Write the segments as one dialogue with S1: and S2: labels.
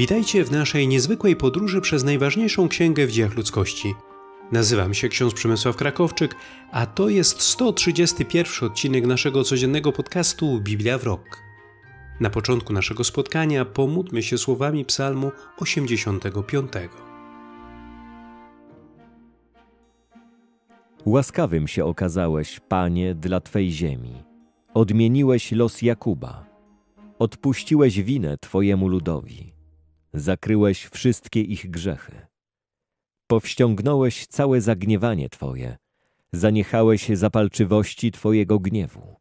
S1: Witajcie w naszej niezwykłej podróży przez najważniejszą księgę w dziejach ludzkości. Nazywam się ksiądz Przemysław Krakowczyk, a to jest 131 odcinek naszego codziennego podcastu Biblia w Rok. Na początku naszego spotkania pomódmy się słowami Psalmu 85.
S2: Łaskawym się okazałeś, Panie, dla Twej ziemi. Odmieniłeś los Jakuba. Odpuściłeś winę Twojemu ludowi zakryłeś wszystkie ich grzechy. Powściągnąłeś całe zagniewanie Twoje, zaniechałeś zapalczywości Twojego gniewu.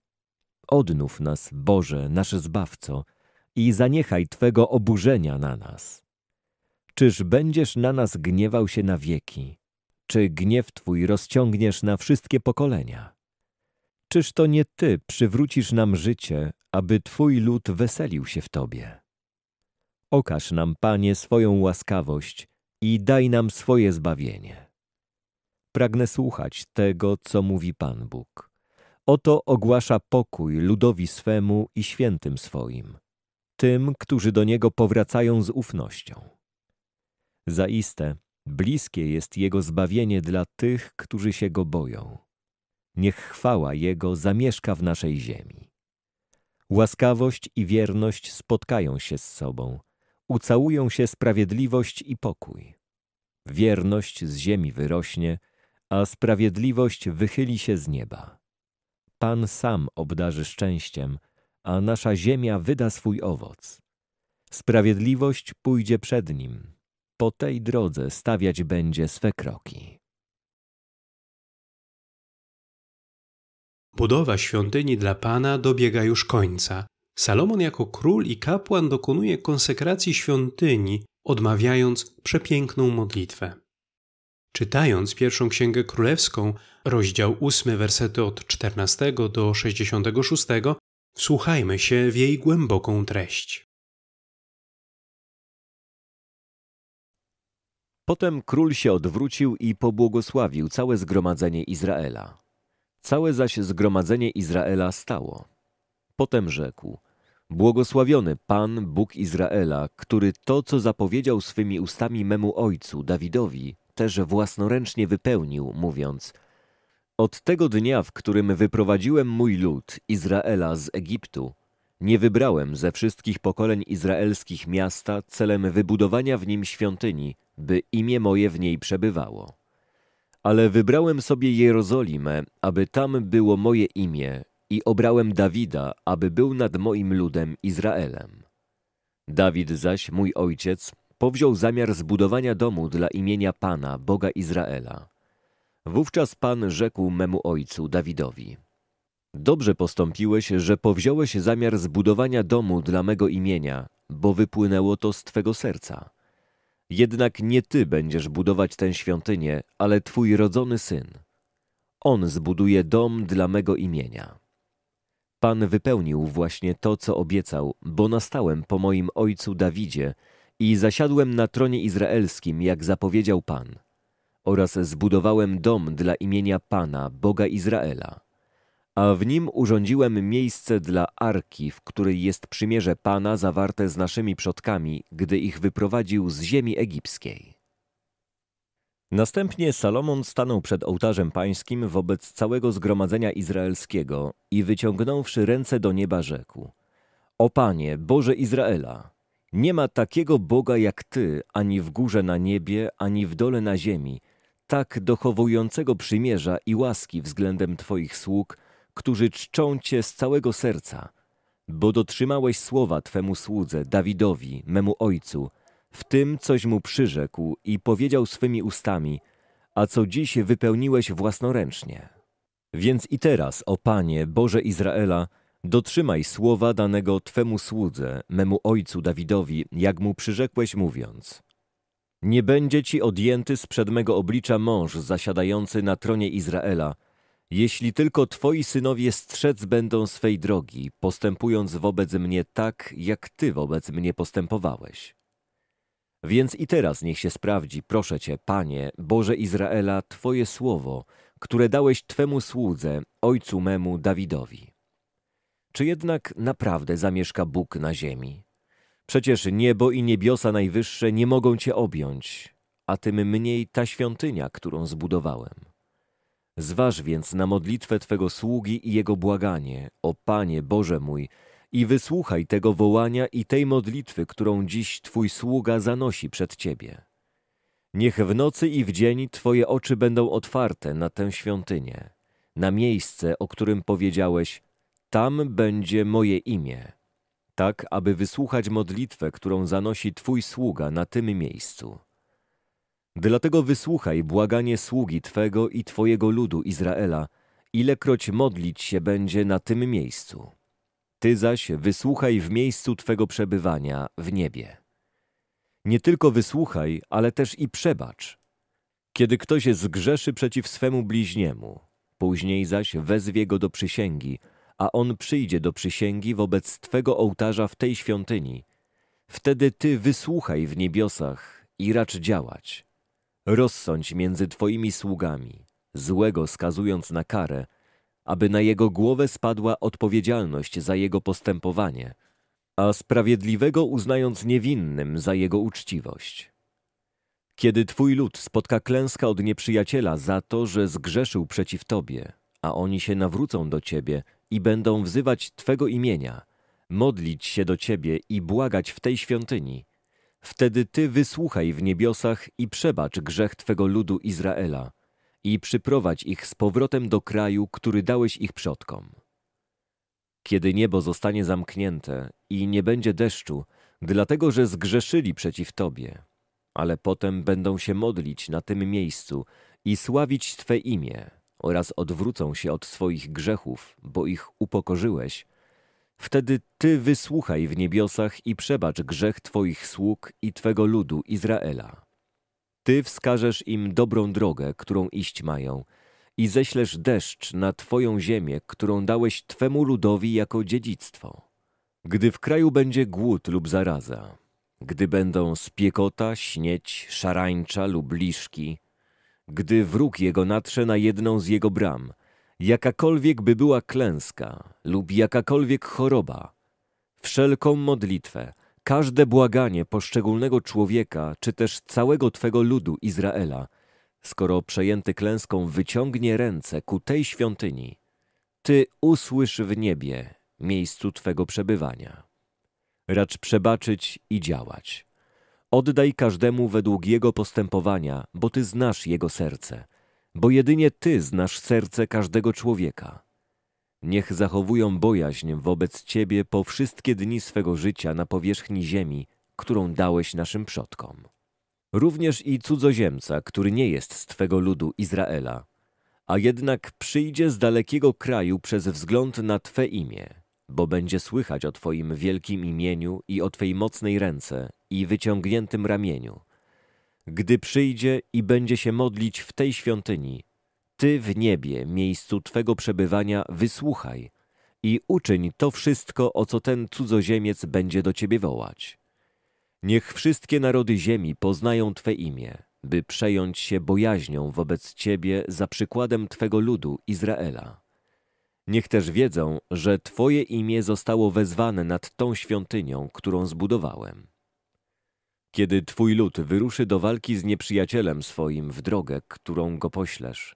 S2: Odnów nas, Boże, nasz Zbawco, i zaniechaj Twego oburzenia na nas. Czyż będziesz na nas gniewał się na wieki? Czy gniew Twój rozciągniesz na wszystkie pokolenia? Czyż to nie Ty przywrócisz nam życie, aby Twój lud weselił się w Tobie? Okaż nam, Panie, swoją łaskawość i daj nam swoje zbawienie. Pragnę słuchać tego, co mówi Pan Bóg. Oto ogłasza pokój ludowi swemu i świętym swoim, tym, którzy do Niego powracają z ufnością. Zaiste, bliskie jest Jego zbawienie dla tych, którzy się Go boją. Niech chwała Jego zamieszka w naszej ziemi. Łaskawość i wierność spotkają się z sobą – ucałują się sprawiedliwość i pokój. Wierność z ziemi wyrośnie, a sprawiedliwość wychyli się z nieba. Pan sam obdarzy szczęściem, a nasza ziemia wyda swój owoc. Sprawiedliwość pójdzie przed nim. Po tej drodze stawiać będzie swe kroki.
S1: Budowa świątyni dla Pana dobiega już końca, Salomon jako król i kapłan dokonuje konsekracji świątyni, odmawiając przepiękną modlitwę. Czytając pierwszą księgę królewską, rozdział 8, wersety od 14 do 66, wsłuchajmy się w jej głęboką treść.
S2: Potem król się odwrócił i pobłogosławił całe zgromadzenie Izraela. Całe zaś zgromadzenie Izraela stało. Potem rzekł: Błogosławiony Pan, Bóg Izraela, który to, co zapowiedział swymi ustami memu ojcu, Dawidowi, też własnoręcznie wypełnił, mówiąc Od tego dnia, w którym wyprowadziłem mój lud, Izraela, z Egiptu, nie wybrałem ze wszystkich pokoleń izraelskich miasta celem wybudowania w nim świątyni, by imię moje w niej przebywało. Ale wybrałem sobie Jerozolimę, aby tam było moje imię i obrałem Dawida, aby był nad moim ludem Izraelem. Dawid zaś, mój ojciec, powziął zamiar zbudowania domu dla imienia Pana, Boga Izraela. Wówczas Pan rzekł memu ojcu Dawidowi. Dobrze postąpiłeś, że powziąłeś zamiar zbudowania domu dla mego imienia, bo wypłynęło to z twego serca. Jednak nie ty będziesz budować tę świątynię, ale twój rodzony syn. On zbuduje dom dla mego imienia. Pan wypełnił właśnie to, co obiecał, bo nastałem po moim ojcu Dawidzie i zasiadłem na tronie izraelskim, jak zapowiedział Pan, oraz zbudowałem dom dla imienia Pana, Boga Izraela, a w nim urządziłem miejsce dla arki, w której jest przymierze Pana zawarte z naszymi przodkami, gdy ich wyprowadził z ziemi egipskiej. Następnie Salomon stanął przed ołtarzem pańskim wobec całego zgromadzenia izraelskiego i wyciągnąwszy ręce do nieba rzekł: O Panie, Boże Izraela, nie ma takiego Boga jak Ty ani w górze na niebie, ani w dole na ziemi, tak dochowującego przymierza i łaski względem Twoich sług, którzy czczą Cię z całego serca, bo dotrzymałeś słowa Twemu słudze, Dawidowi, memu ojcu, w tym coś mu przyrzekł i powiedział swymi ustami, a co dziś wypełniłeś własnoręcznie. Więc i teraz, o Panie, Boże Izraela, dotrzymaj słowa danego Twemu słudze, memu ojcu Dawidowi, jak mu przyrzekłeś mówiąc. Nie będzie ci odjęty z przed mego oblicza mąż zasiadający na tronie Izraela, jeśli tylko twoi synowie strzec będą swej drogi, postępując wobec mnie tak, jak ty wobec mnie postępowałeś. Więc i teraz niech się sprawdzi, proszę Cię, Panie, Boże Izraela, Twoje słowo, które dałeś Twemu słudze, ojcu memu Dawidowi. Czy jednak naprawdę zamieszka Bóg na ziemi? Przecież niebo i niebiosa najwyższe nie mogą Cię objąć, a tym mniej ta świątynia, którą zbudowałem. Zważ więc na modlitwę Twego sługi i jego błaganie, o Panie Boże mój, i wysłuchaj tego wołania i tej modlitwy, którą dziś Twój sługa zanosi przed Ciebie. Niech w nocy i w dzień Twoje oczy będą otwarte na tę świątynię, na miejsce, o którym powiedziałeś, tam będzie moje imię, tak aby wysłuchać modlitwę, którą zanosi Twój sługa na tym miejscu. Dlatego wysłuchaj błaganie sługi Twego i Twojego ludu Izraela, ilekroć modlić się będzie na tym miejscu. Ty zaś wysłuchaj w miejscu Twego przebywania w niebie. Nie tylko wysłuchaj, ale też i przebacz. Kiedy ktoś zgrzeszy przeciw swemu bliźniemu, później zaś wezwie go do przysięgi, a on przyjdzie do przysięgi wobec Twego ołtarza w tej świątyni. Wtedy Ty wysłuchaj w niebiosach i racz działać. Rozsądź między Twoimi sługami, złego skazując na karę, aby na jego głowę spadła odpowiedzialność za jego postępowanie, a sprawiedliwego uznając niewinnym za jego uczciwość. Kiedy twój lud spotka klęska od nieprzyjaciela za to, że zgrzeszył przeciw tobie, a oni się nawrócą do ciebie i będą wzywać twego imienia, modlić się do ciebie i błagać w tej świątyni, wtedy ty wysłuchaj w niebiosach i przebacz grzech twego ludu Izraela – i przyprowadź ich z powrotem do kraju, który dałeś ich przodkom. Kiedy niebo zostanie zamknięte i nie będzie deszczu, dlatego że zgrzeszyli przeciw Tobie, ale potem będą się modlić na tym miejscu i sławić Twe imię oraz odwrócą się od swoich grzechów, bo ich upokorzyłeś, wtedy Ty wysłuchaj w niebiosach i przebacz grzech Twoich sług i Twego ludu Izraela. Ty wskażesz im dobrą drogę, którą iść mają, i ześlesz deszcz na Twoją ziemię, którą dałeś Twemu ludowi jako dziedzictwo. Gdy w kraju będzie głód lub zaraza, gdy będą spiekota, śnieć, szarańcza lub liszki, gdy wróg jego natrze na jedną z jego bram, jakakolwiek by była klęska lub jakakolwiek choroba, wszelką modlitwę, każde błaganie poszczególnego człowieka, czy też całego Twego ludu Izraela, skoro przejęty klęską wyciągnie ręce ku tej świątyni, Ty usłysz w niebie miejscu Twego przebywania. Racz przebaczyć i działać. Oddaj każdemu według jego postępowania, bo Ty znasz jego serce, bo jedynie Ty znasz serce każdego człowieka. Niech zachowują bojaźń wobec Ciebie po wszystkie dni swego życia na powierzchni ziemi, którą dałeś naszym przodkom. Również i cudzoziemca, który nie jest z Twego ludu Izraela, a jednak przyjdzie z dalekiego kraju przez wzgląd na Twe imię, bo będzie słychać o Twoim wielkim imieniu i o Twej mocnej ręce i wyciągniętym ramieniu. Gdy przyjdzie i będzie się modlić w tej świątyni, ty w niebie, miejscu Twego przebywania, wysłuchaj i uczyń to wszystko, o co ten cudzoziemiec będzie do Ciebie wołać. Niech wszystkie narody ziemi poznają Twe imię, by przejąć się bojaźnią wobec Ciebie za przykładem Twego ludu Izraela. Niech też wiedzą, że Twoje imię zostało wezwane nad tą świątynią, którą zbudowałem. Kiedy Twój lud wyruszy do walki z nieprzyjacielem swoim w drogę, którą go poślesz,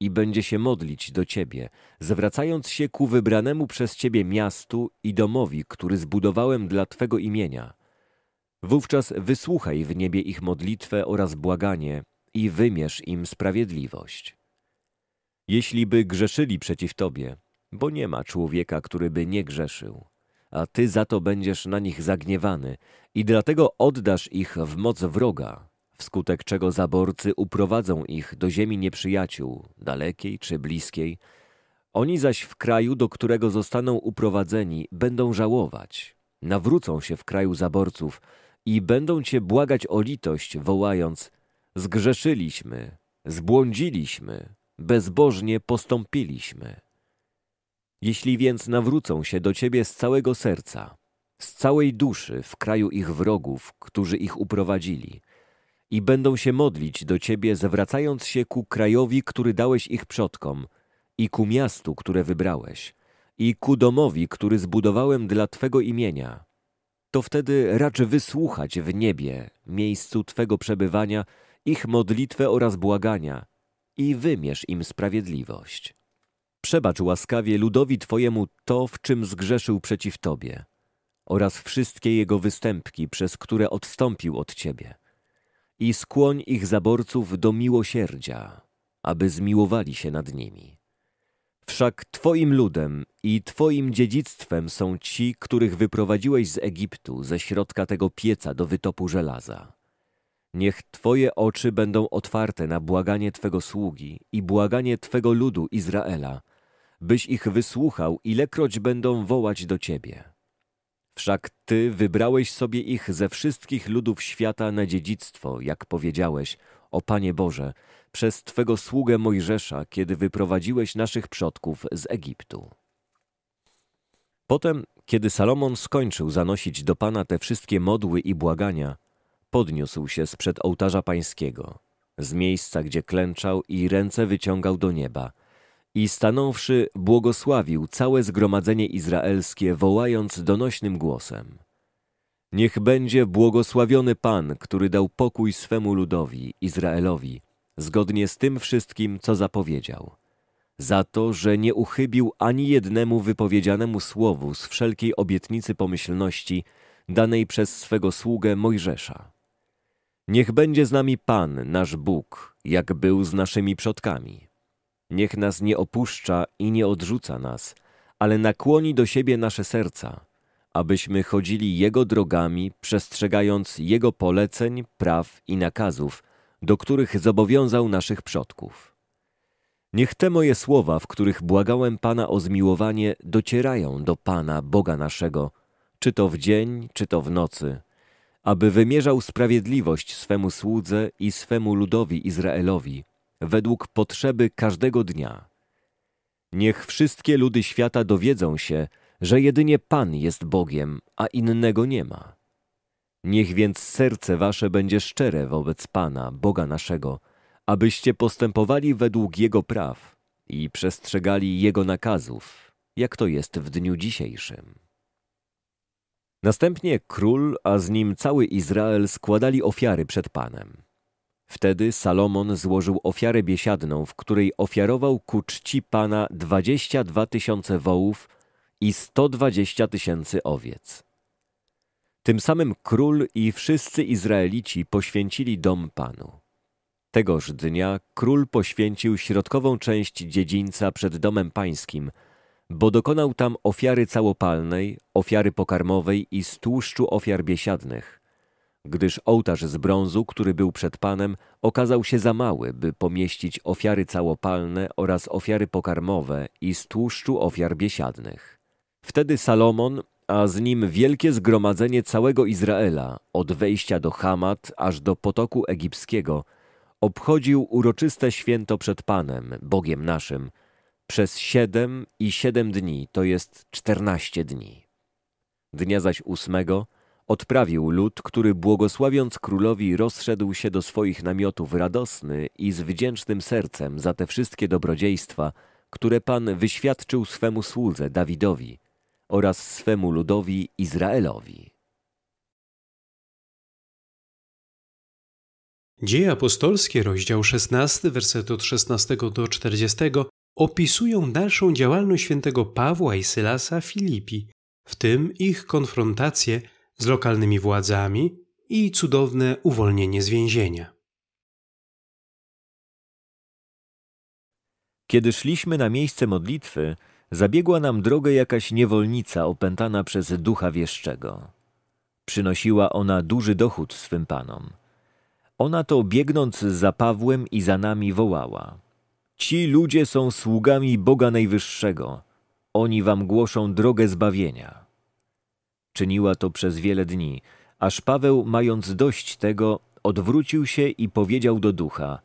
S2: i będzie się modlić do Ciebie, zwracając się ku wybranemu przez Ciebie miastu i domowi, który zbudowałem dla Twego imienia. Wówczas wysłuchaj w niebie ich modlitwę oraz błaganie i wymierz im sprawiedliwość. Jeśli by grzeszyli przeciw Tobie, bo nie ma człowieka, który by nie grzeszył, a Ty za to będziesz na nich zagniewany i dlatego oddasz ich w moc wroga, wskutek czego zaborcy uprowadzą ich do ziemi nieprzyjaciół, dalekiej czy bliskiej, oni zaś w kraju, do którego zostaną uprowadzeni, będą żałować, nawrócą się w kraju zaborców i będą cię błagać o litość, wołając: Zgrzeszyliśmy, zbłądziliśmy, bezbożnie postąpiliśmy. Jeśli więc nawrócą się do ciebie z całego serca, z całej duszy w kraju ich wrogów, którzy ich uprowadzili, i będą się modlić do Ciebie, zwracając się ku krajowi, który dałeś ich przodkom, i ku miastu, które wybrałeś, i ku domowi, który zbudowałem dla Twego imienia. To wtedy racz wysłuchać w niebie, miejscu Twego przebywania, ich modlitwę oraz błagania, i wymierz im sprawiedliwość. Przebacz łaskawie ludowi Twojemu to, w czym zgrzeszył przeciw Tobie, oraz wszystkie jego występki, przez które odstąpił od Ciebie i skłoń ich zaborców do miłosierdzia, aby zmiłowali się nad nimi. Wszak Twoim ludem i Twoim dziedzictwem są ci, których wyprowadziłeś z Egiptu, ze środka tego pieca do wytopu żelaza. Niech Twoje oczy będą otwarte na błaganie Twego sługi i błaganie Twego ludu Izraela, byś ich wysłuchał, ilekroć będą wołać do Ciebie. Wszak Ty wybrałeś sobie ich ze wszystkich ludów świata na dziedzictwo, jak powiedziałeś, o Panie Boże, przez Twego sługę Mojżesza, kiedy wyprowadziłeś naszych przodków z Egiptu. Potem, kiedy Salomon skończył zanosić do Pana te wszystkie modły i błagania, podniósł się z przed ołtarza pańskiego, z miejsca, gdzie klęczał i ręce wyciągał do nieba – i stanąwszy, błogosławił całe zgromadzenie izraelskie, wołając donośnym głosem. Niech będzie błogosławiony Pan, który dał pokój swemu ludowi, Izraelowi, zgodnie z tym wszystkim, co zapowiedział. Za to, że nie uchybił ani jednemu wypowiedzianemu słowu z wszelkiej obietnicy pomyślności danej przez swego sługę Mojżesza. Niech będzie z nami Pan, nasz Bóg, jak był z naszymi przodkami Niech nas nie opuszcza i nie odrzuca nas, ale nakłoni do siebie nasze serca, abyśmy chodzili Jego drogami, przestrzegając Jego poleceń, praw i nakazów, do których zobowiązał naszych przodków. Niech te moje słowa, w których błagałem Pana o zmiłowanie, docierają do Pana, Boga naszego, czy to w dzień, czy to w nocy, aby wymierzał sprawiedliwość swemu słudze i swemu ludowi Izraelowi, według potrzeby każdego dnia. Niech wszystkie ludy świata dowiedzą się, że jedynie Pan jest Bogiem, a innego nie ma. Niech więc serce wasze będzie szczere wobec Pana, Boga naszego, abyście postępowali według Jego praw i przestrzegali Jego nakazów, jak to jest w dniu dzisiejszym. Następnie król, a z nim cały Izrael składali ofiary przed Panem. Wtedy Salomon złożył ofiarę biesiadną, w której ofiarował ku czci Pana 22 tysiące wołów i 120 tysięcy owiec. Tym samym król i wszyscy Izraelici poświęcili dom Panu. Tegoż dnia król poświęcił środkową część dziedzińca przed domem pańskim, bo dokonał tam ofiary całopalnej, ofiary pokarmowej i z tłuszczu ofiar biesiadnych – gdyż ołtarz z brązu, który był przed Panem, okazał się za mały, by pomieścić ofiary całopalne oraz ofiary pokarmowe i z tłuszczu ofiar biesiadnych. Wtedy Salomon, a z nim wielkie zgromadzenie całego Izraela, od wejścia do Hamat aż do potoku egipskiego, obchodził uroczyste święto przed Panem, Bogiem naszym, przez siedem i siedem dni, to jest czternaście dni. Dnia zaś ósmego – Odprawił lud, który błogosławiąc królowi rozszedł się do swoich namiotów radosny i z wdzięcznym sercem za te wszystkie dobrodziejstwa, które Pan wyświadczył swemu słudze Dawidowi oraz swemu ludowi Izraelowi.
S1: Dzieje apostolskie, rozdział 16, werset od 16 do 40 opisują dalszą działalność świętego Pawła i Sylasa Filipi, w tym ich konfrontację z lokalnymi władzami i cudowne uwolnienie z więzienia.
S2: Kiedy szliśmy na miejsce modlitwy, zabiegła nam drogę jakaś niewolnica opętana przez ducha wieszczego. Przynosiła ona duży dochód swym panom. Ona to biegnąc za Pawłem i za nami wołała: Ci ludzie są sługami Boga Najwyższego, oni wam głoszą drogę zbawienia. Czyniła to przez wiele dni, aż Paweł, mając dość tego, odwrócił się i powiedział do ducha: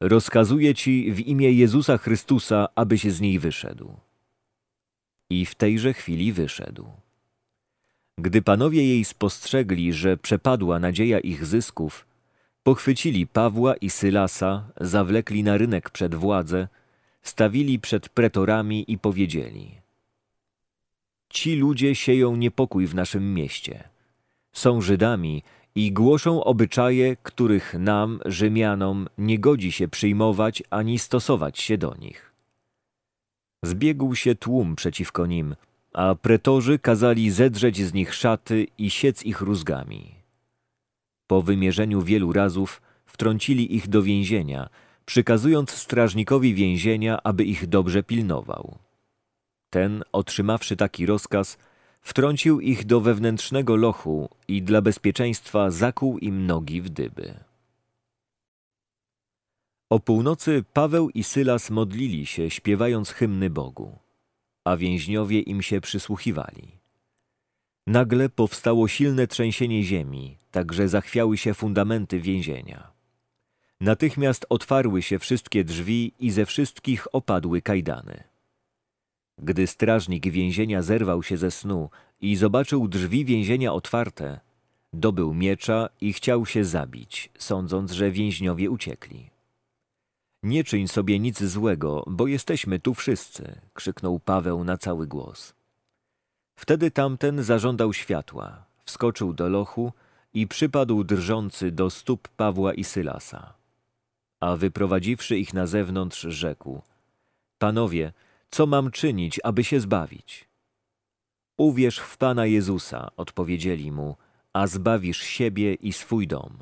S2: Rozkazuję ci w imię Jezusa Chrystusa, abyś z niej wyszedł. I w tejże chwili wyszedł. Gdy panowie jej spostrzegli, że przepadła nadzieja ich zysków, pochwycili Pawła i Sylasa, zawlekli na rynek przed władzę, stawili przed pretorami i powiedzieli – Ci ludzie sieją niepokój w naszym mieście. Są Żydami i głoszą obyczaje, których nam, Rzymianom, nie godzi się przyjmować ani stosować się do nich. Zbiegł się tłum przeciwko nim, a pretorzy kazali zedrzeć z nich szaty i siec ich rózgami. Po wymierzeniu wielu razów wtrącili ich do więzienia, przykazując strażnikowi więzienia, aby ich dobrze pilnował. Ten, otrzymawszy taki rozkaz, wtrącił ich do wewnętrznego lochu i dla bezpieczeństwa zakuł im nogi w dyby. O północy Paweł i Sylas modlili się, śpiewając hymny Bogu, a więźniowie im się przysłuchiwali. Nagle powstało silne trzęsienie ziemi, tak że zachwiały się fundamenty więzienia. Natychmiast otwarły się wszystkie drzwi i ze wszystkich opadły kajdany. Gdy strażnik więzienia zerwał się ze snu i zobaczył drzwi więzienia otwarte, dobył miecza i chciał się zabić, sądząc, że więźniowie uciekli. Nie czyń sobie nic złego, bo jesteśmy tu wszyscy, krzyknął Paweł na cały głos. Wtedy tamten zażądał światła, wskoczył do lochu i przypadł drżący do stóp Pawła i Sylasa. A wyprowadziwszy ich na zewnątrz, rzekł: Panowie, co mam czynić, aby się zbawić? Uwierz w Pana Jezusa, odpowiedzieli mu, a zbawisz siebie i swój dom.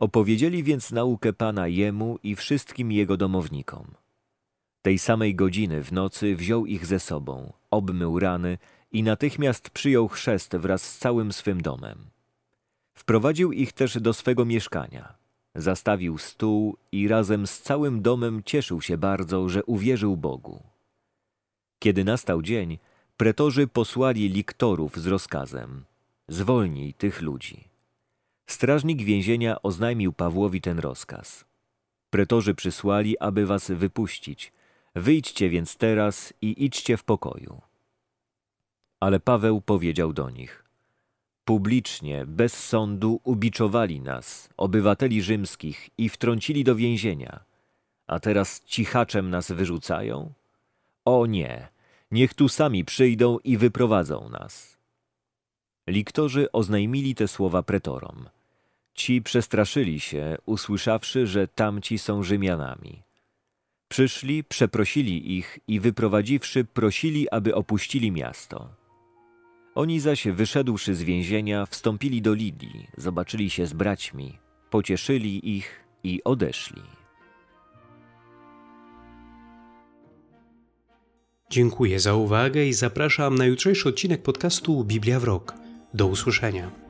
S2: Opowiedzieli więc naukę Pana jemu i wszystkim jego domownikom. Tej samej godziny w nocy wziął ich ze sobą, obmył rany i natychmiast przyjął chrzest wraz z całym swym domem. Wprowadził ich też do swego mieszkania – Zastawił stół i razem z całym domem cieszył się bardzo, że uwierzył Bogu. Kiedy nastał dzień, pretorzy posłali liktorów z rozkazem: Zwolnij tych ludzi. Strażnik więzienia oznajmił Pawłowi ten rozkaz. Pretorzy przysłali, aby was wypuścić. Wyjdźcie więc teraz i idźcie w pokoju. Ale Paweł powiedział do nich: Publicznie, bez sądu, ubiczowali nas, obywateli rzymskich, i wtrącili do więzienia. A teraz cichaczem nas wyrzucają? O nie, niech tu sami przyjdą i wyprowadzą nas. Liktorzy oznajmili te słowa pretorom. Ci przestraszyli się, usłyszawszy, że tamci są Rzymianami. Przyszli, przeprosili ich i wyprowadziwszy, prosili, aby opuścili miasto. Oni zaś, wyszedłszy z więzienia, wstąpili do Lidii, zobaczyli się z braćmi,
S1: pocieszyli ich i odeszli. Dziękuję za uwagę i zapraszam na jutrzejszy odcinek podcastu Biblia w Rok. Do usłyszenia.